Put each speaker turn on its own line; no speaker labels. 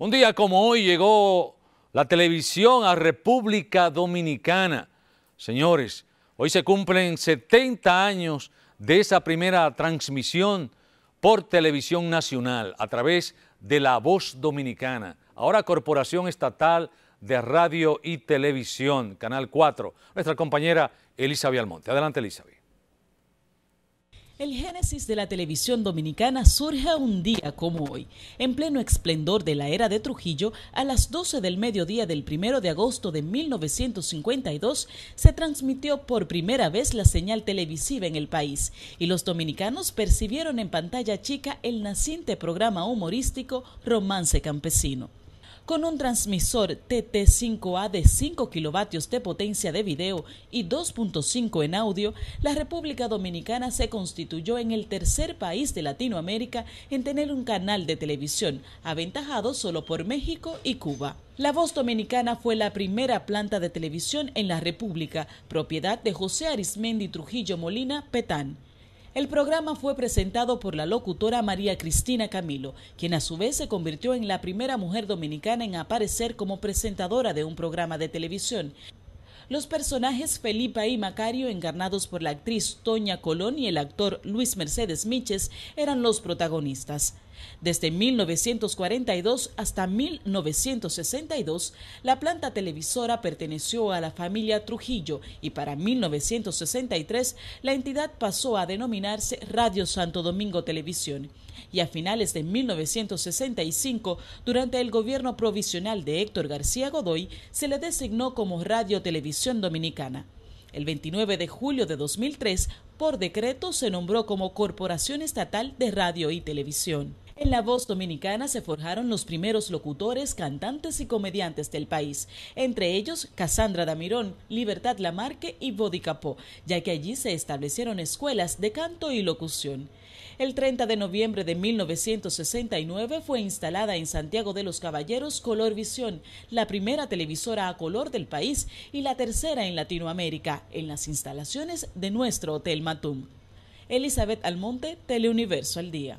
Un día como hoy llegó la televisión a República Dominicana. Señores, hoy se cumplen 70 años de esa primera transmisión por televisión nacional a través de La Voz Dominicana, ahora Corporación Estatal de Radio y Televisión, Canal 4. Nuestra compañera Elisabeth Almonte. Adelante, Elisabeth.
El génesis de la televisión dominicana surge un día como hoy, en pleno esplendor de la era de Trujillo, a las 12 del mediodía del 1 de agosto de 1952 se transmitió por primera vez la señal televisiva en el país y los dominicanos percibieron en pantalla chica el naciente programa humorístico Romance Campesino con un transmisor TT5A de 5 kilovatios de potencia de video y 2.5 en audio, la República Dominicana se constituyó en el tercer país de Latinoamérica en tener un canal de televisión, aventajado solo por México y Cuba. La Voz Dominicana fue la primera planta de televisión en la República, propiedad de José Arismendi Trujillo Molina Petán. El programa fue presentado por la locutora María Cristina Camilo, quien a su vez se convirtió en la primera mujer dominicana en aparecer como presentadora de un programa de televisión. Los personajes Felipa y Macario, encarnados por la actriz Toña Colón y el actor Luis Mercedes Miches, eran los protagonistas. Desde 1942 hasta 1962, la planta televisora perteneció a la familia Trujillo y para 1963 la entidad pasó a denominarse Radio Santo Domingo Televisión. Y a finales de 1965, durante el gobierno provisional de Héctor García Godoy, se le designó como Radio Televisión Dominicana. El 29 de julio de 2003, por decreto, se nombró como Corporación Estatal de Radio y Televisión. En la voz dominicana se forjaron los primeros locutores, cantantes y comediantes del país, entre ellos Cassandra Damirón, Libertad Lamarque y Bodicapó, ya que allí se establecieron escuelas de canto y locución. El 30 de noviembre de 1969 fue instalada en Santiago de los Caballeros Color Visión, la primera televisora a color del país y la tercera en Latinoamérica, en las instalaciones de nuestro Hotel Matum. Elizabeth Almonte, Teleuniverso al Día.